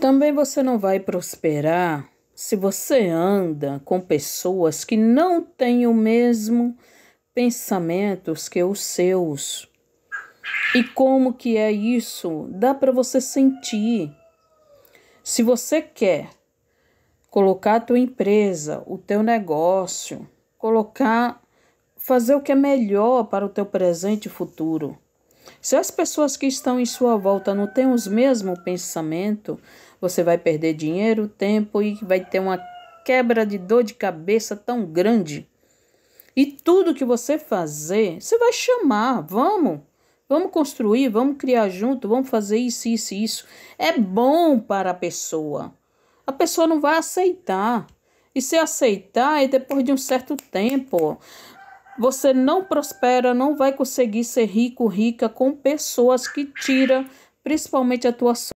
Também você não vai prosperar se você anda com pessoas que não têm o mesmo pensamentos que os seus. E como que é isso? Dá para você sentir. Se você quer colocar a tua empresa, o teu negócio, colocar fazer o que é melhor para o teu presente e futuro. Se as pessoas que estão em sua volta não têm os mesmos pensamentos, você vai perder dinheiro, tempo e vai ter uma quebra de dor de cabeça tão grande. E tudo que você fazer, você vai chamar, vamos. Vamos construir, vamos criar junto, vamos fazer isso, isso, isso. É bom para a pessoa. A pessoa não vai aceitar. E se aceitar, é depois de um certo tempo. Você não prospera, não vai conseguir ser rico, rica com pessoas que tiram principalmente a tua